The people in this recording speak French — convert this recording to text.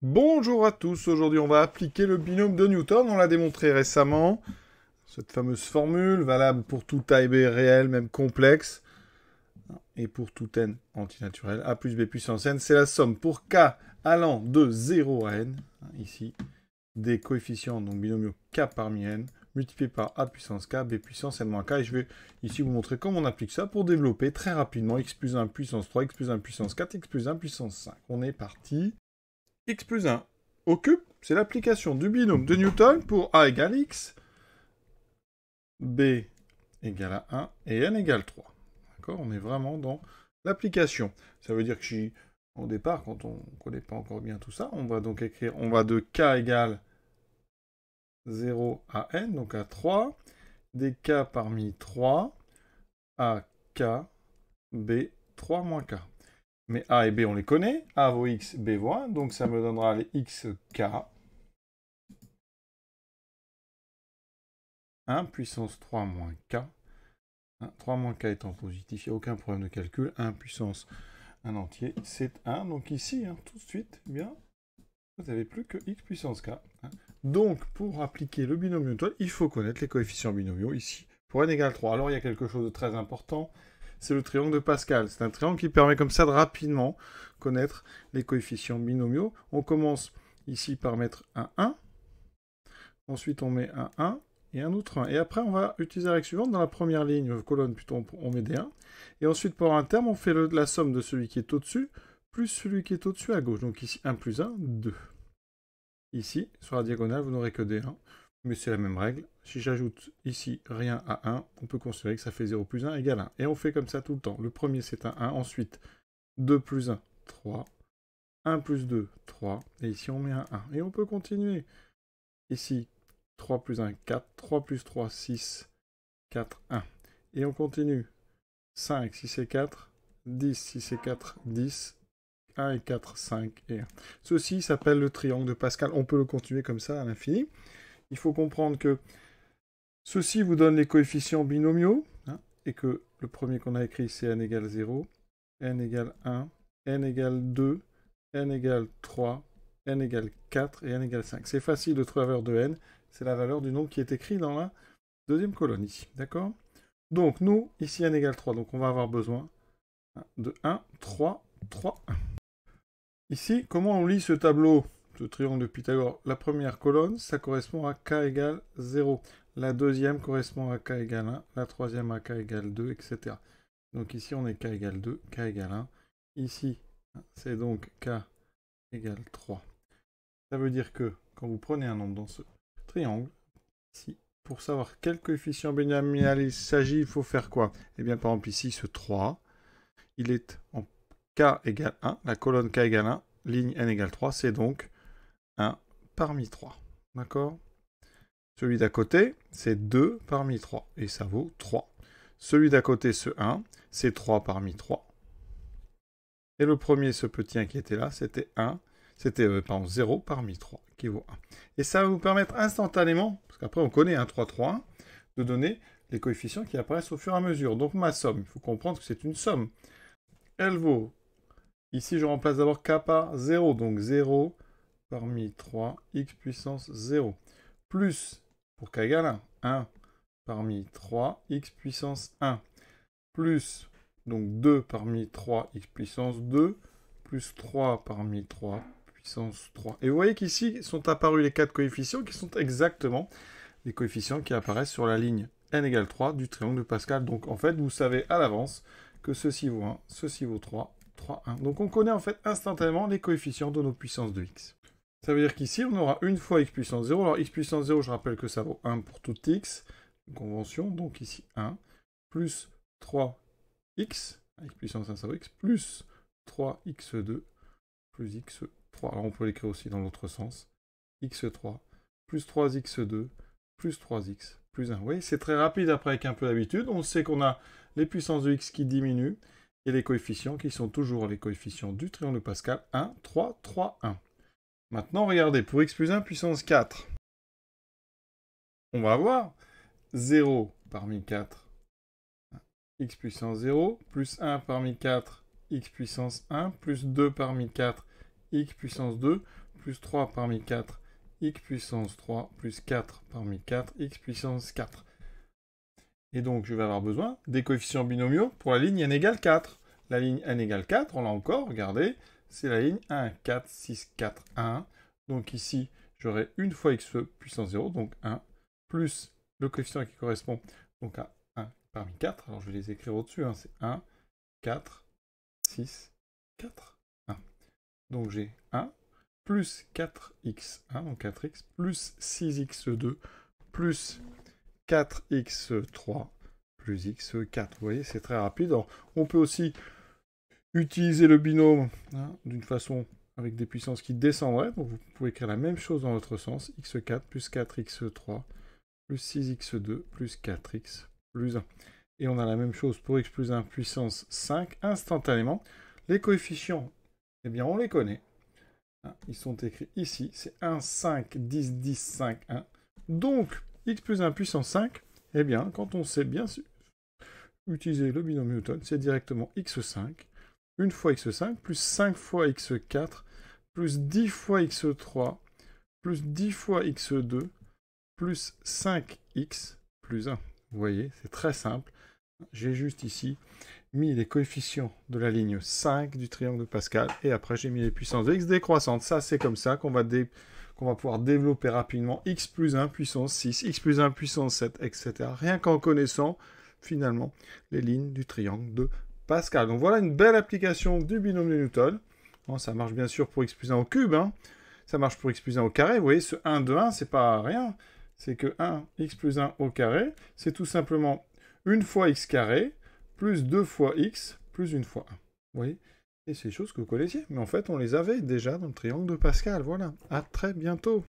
Bonjour à tous, aujourd'hui on va appliquer le binôme de Newton, on l'a démontré récemment, cette fameuse formule valable pour tout A et B réel, même complexe, et pour tout N antinaturel, A plus B puissance N, c'est la somme pour K allant de 0 à N, ici, des coefficients, donc binomiaux K parmi N, multiplié par A puissance K, B puissance N moins K, et je vais ici vous montrer comment on applique ça pour développer très rapidement X plus 1 puissance 3, X plus 1 puissance 4, X plus 1 puissance 5. On est parti x plus 1 au cube, c'est l'application du binôme de Newton pour a égale x, b égale à 1 et n égale 3. D'accord On est vraiment dans l'application. Ça veut dire que si, au départ, quand on ne connaît pas encore bien tout ça, on va donc écrire, on va de k égale 0 à n, donc à 3, des k parmi 3 à k, b, 3 moins k. Mais A et B, on les connaît. A vaut X, B vaut 1. Donc ça me donnera les K. 1 puissance 3 moins K. 3 moins K étant positif, il n'y a aucun problème de calcul. 1 puissance 1 entier, c'est 1. Donc ici, hein, tout de suite, eh bien, vous n'avez plus que X puissance K. Hein. Donc, pour appliquer le binôme Toile, il faut connaître les coefficients binomiaux ici. Pour n égale 3, alors il y a quelque chose de très important c'est le triangle de Pascal. C'est un triangle qui permet comme ça de rapidement connaître les coefficients binomiaux. On commence ici par mettre un 1. Ensuite, on met un 1 et un autre 1. Et après, on va utiliser la règle suivante dans la première ligne, colonne plutôt, on met des 1. Et ensuite, pour un terme, on fait la somme de celui qui est au-dessus plus celui qui est au-dessus à gauche. Donc ici, 1 plus 1, 2. Ici, sur la diagonale, vous n'aurez que des 1 mais c'est la même règle. Si j'ajoute ici rien à 1, on peut considérer que ça fait 0 plus 1 égale 1. Et on fait comme ça tout le temps. Le premier c'est un 1, ensuite 2 plus 1, 3, 1 plus 2, 3, et ici on met un 1. Et on peut continuer. Ici, 3 plus 1, 4, 3 plus 3, 6, 4, 1. Et on continue. 5, 6 et 4, 10, 6 et 4, 10, 1 et 4, 5 et 1. Ceci s'appelle le triangle de Pascal. On peut le continuer comme ça à l'infini il faut comprendre que ceci vous donne les coefficients binomiaux, hein, et que le premier qu'on a écrit, c'est n égale 0, n égale 1, n égale 2, n égale 3, n égale 4 et n égale 5. C'est facile de trouver la valeur de n, c'est la valeur du nombre qui est écrit dans la deuxième colonne ici, d'accord Donc nous, ici n égale 3, donc on va avoir besoin hein, de 1, 3, 3, 1. Ici, comment on lit ce tableau triangle de Pythagore. La première colonne, ça correspond à k égale 0. La deuxième correspond à k égale 1. La troisième à k égale 2, etc. Donc ici, on est k égale 2, k égale 1. Ici, c'est donc k égale 3. Ça veut dire que quand vous prenez un nombre dans ce triangle, ici, pour savoir quel coefficient binomial il s'agit, il faut faire quoi et eh bien, par exemple, ici, ce 3, il est en k égale 1, la colonne k égale 1, ligne n égale 3, c'est donc 1 parmi 3. D'accord Celui d'à côté, c'est 2 parmi 3. Et ça vaut 3. Celui d'à côté, ce 1, c'est 3 parmi 3. Et le premier, ce petit 1 qui était là, c'était 1. C'était, 0 euh, parmi 3, qui vaut 1. Et ça va vous permettre instantanément, parce qu'après on connaît 1, 3, 3, 1, de donner les coefficients qui apparaissent au fur et à mesure. Donc ma somme, il faut comprendre que c'est une somme. Elle vaut, ici je remplace d'abord k par 0, donc 0, parmi 3, x puissance 0, plus, pour k égale 1, 1 parmi 3, x puissance 1, plus, donc 2 parmi 3, x puissance 2, plus 3 parmi 3, puissance 3. Et vous voyez qu'ici sont apparus les quatre coefficients qui sont exactement les coefficients qui apparaissent sur la ligne n égale 3 du triangle de Pascal. Donc en fait, vous savez à l'avance que ceci vaut 1, ceci vaut 3, 3, 1. Donc on connaît en fait instantanément les coefficients de nos puissances de x. Ça veut dire qu'ici, on aura une fois x puissance 0. Alors x puissance 0, je rappelle que ça vaut 1 pour tout x, convention, donc ici 1, plus 3x, x puissance 1, ça vaut x, plus 3x2, plus x3. Alors on peut l'écrire aussi dans l'autre sens. x3, plus 3x2, plus 3x, plus 1. Vous voyez, c'est très rapide après avec un peu d'habitude. On sait qu'on a les puissances de x qui diminuent et les coefficients qui sont toujours les coefficients du triangle Pascal 1, 3, 3, 1. Maintenant, regardez, pour x plus 1 puissance 4, on va avoir 0 parmi 4, x puissance 0, plus 1 parmi 4, x puissance 1, plus 2 parmi 4, x puissance 2, plus 3 parmi 4, x puissance 3, plus 4 parmi 4, x puissance 4. Et donc, je vais avoir besoin des coefficients binomiaux pour la ligne n égale 4. La ligne n égale 4, on l'a encore, regardez, c'est la ligne 1, 4, 6, 4, 1. Donc ici, j'aurai une fois x puissance 0, donc 1, plus le coefficient qui correspond donc à 1 parmi 4. Alors je vais les écrire au-dessus, hein. c'est 1, 4, 6, 4, 1. Donc j'ai 1 plus 4x1, donc 4x, plus 6x2, plus 4x3, plus x4. Vous voyez, c'est très rapide. Alors, on peut aussi utiliser le binôme hein, hein. d'une façon avec des puissances qui descendraient. vous pouvez écrire la même chose dans l'autre sens. x4 plus 4x3 plus 6x2 plus 4x plus 1. Et on a la même chose pour x plus 1 puissance 5 instantanément. Les coefficients, eh bien on les connaît. Hein, ils sont écrits ici. C'est 1, 5, 10, 10, 5, 1. Donc x plus 1 puissance 5, eh bien quand on sait bien utiliser le binôme Newton, c'est directement x5 1 fois x5, plus 5 fois x4, plus 10 fois x3, plus 10 fois x2, plus 5x, plus 1. Vous voyez, c'est très simple. J'ai juste ici mis les coefficients de la ligne 5 du triangle de Pascal, et après j'ai mis les puissances de x décroissantes. Ça, c'est comme ça qu'on va, va pouvoir développer rapidement x plus 1 puissance 6, x plus 1 puissance 7, etc. Rien qu'en connaissant, finalement, les lignes du triangle de Pascal. Pascal. Donc voilà une belle application du binôme de Newton. ça marche bien sûr pour x plus 1 au cube. Hein. Ça marche pour x plus 1 au carré. Vous voyez, ce 1 de 1, c'est pas rien. C'est que 1, x plus 1 au carré, c'est tout simplement 1 fois x carré, plus 2 fois x, plus 1 fois 1. Vous voyez Et c'est des choses que vous connaissiez. Mais en fait, on les avait déjà dans le triangle de Pascal. Voilà. À très bientôt.